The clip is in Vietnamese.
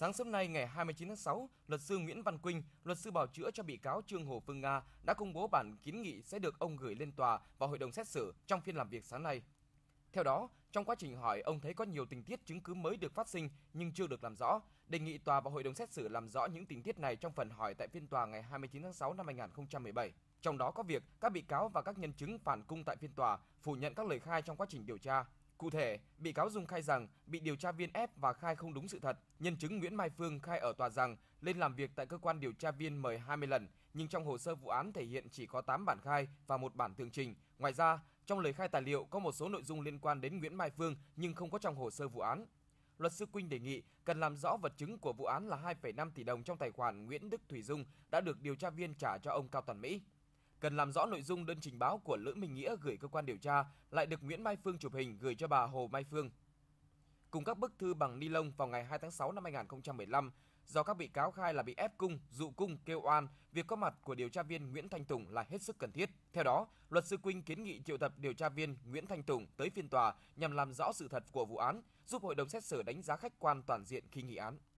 Sáng sớm nay ngày 29 tháng 6, luật sư Nguyễn Văn Quynh, luật sư bảo chữa cho bị cáo Trương Hồ Phương Nga đã công bố bản kiến nghị sẽ được ông gửi lên tòa và hội đồng xét xử trong phiên làm việc sáng nay. Theo đó, trong quá trình hỏi ông thấy có nhiều tình tiết chứng cứ mới được phát sinh nhưng chưa được làm rõ, đề nghị tòa và hội đồng xét xử làm rõ những tình tiết này trong phần hỏi tại phiên tòa ngày 29 tháng 6 năm 2017. Trong đó có việc các bị cáo và các nhân chứng phản cung tại phiên tòa phủ nhận các lời khai trong quá trình điều tra, Cụ thể, bị cáo Dung khai rằng bị điều tra viên ép và khai không đúng sự thật. Nhân chứng Nguyễn Mai Phương khai ở tòa rằng lên làm việc tại cơ quan điều tra viên mời 20 lần, nhưng trong hồ sơ vụ án thể hiện chỉ có 8 bản khai và một bản tường trình. Ngoài ra, trong lời khai tài liệu có một số nội dung liên quan đến Nguyễn Mai Phương nhưng không có trong hồ sơ vụ án. Luật sư Quynh đề nghị cần làm rõ vật chứng của vụ án là 2,5 tỷ đồng trong tài khoản Nguyễn Đức Thủy Dung đã được điều tra viên trả cho ông Cao Toàn Mỹ cần làm rõ nội dung đơn trình báo của Lữ Minh Nghĩa gửi cơ quan điều tra lại được Nguyễn Mai Phương chụp hình gửi cho bà Hồ Mai Phương. Cùng các bức thư bằng ni lông vào ngày 2 tháng 6 năm 2015, do các bị cáo khai là bị ép cung, dụ cung, kêu oan, việc có mặt của điều tra viên Nguyễn Thanh Tùng là hết sức cần thiết. Theo đó, luật sư Quynh kiến nghị triệu tập điều tra viên Nguyễn Thanh Tùng tới phiên tòa nhằm làm rõ sự thật của vụ án, giúp hội đồng xét xử đánh giá khách quan toàn diện khi nghị án.